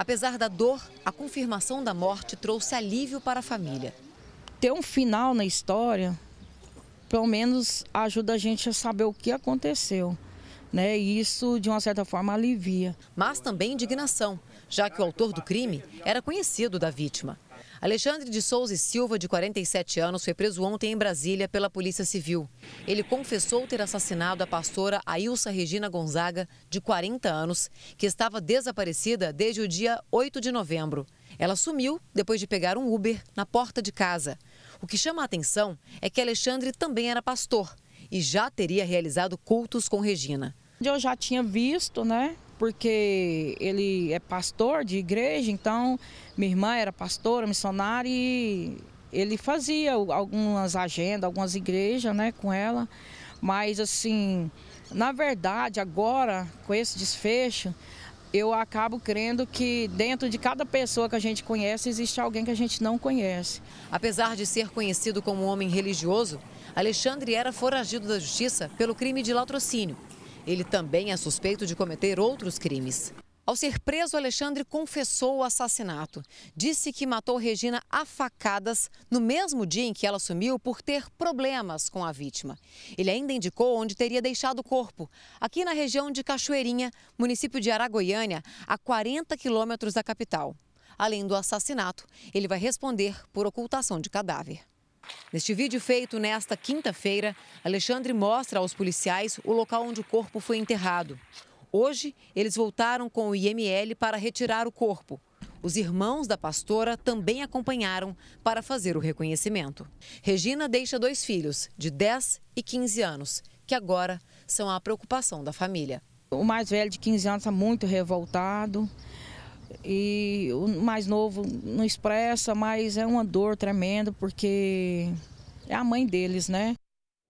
Apesar da dor, a confirmação da morte trouxe alívio para a família. Ter um final na história, pelo menos ajuda a gente a saber o que aconteceu. Né? E isso, de uma certa forma, alivia. Mas também indignação, já que o autor do crime era conhecido da vítima. Alexandre de Souza e Silva, de 47 anos, foi preso ontem em Brasília pela Polícia Civil. Ele confessou ter assassinado a pastora Ailsa Regina Gonzaga, de 40 anos, que estava desaparecida desde o dia 8 de novembro. Ela sumiu depois de pegar um Uber na porta de casa. O que chama a atenção é que Alexandre também era pastor e já teria realizado cultos com Regina. Eu já tinha visto, né? porque ele é pastor de igreja, então minha irmã era pastora, missionária e ele fazia algumas agendas, algumas igrejas, né, com ela. Mas assim, na verdade, agora com esse desfecho, eu acabo crendo que dentro de cada pessoa que a gente conhece existe alguém que a gente não conhece. Apesar de ser conhecido como um homem religioso, Alexandre era foragido da justiça pelo crime de latrocínio ele também é suspeito de cometer outros crimes. Ao ser preso, Alexandre confessou o assassinato. Disse que matou Regina a facadas no mesmo dia em que ela sumiu por ter problemas com a vítima. Ele ainda indicou onde teria deixado o corpo, aqui na região de Cachoeirinha, município de Aragoiânia, a 40 quilômetros da capital. Além do assassinato, ele vai responder por ocultação de cadáver. Neste vídeo feito nesta quinta-feira, Alexandre mostra aos policiais o local onde o corpo foi enterrado. Hoje, eles voltaram com o IML para retirar o corpo. Os irmãos da pastora também acompanharam para fazer o reconhecimento. Regina deixa dois filhos, de 10 e 15 anos, que agora são a preocupação da família. O mais velho de 15 anos está muito revoltado e o mais novo não expressa, mas é uma dor tremenda porque é a mãe deles, né?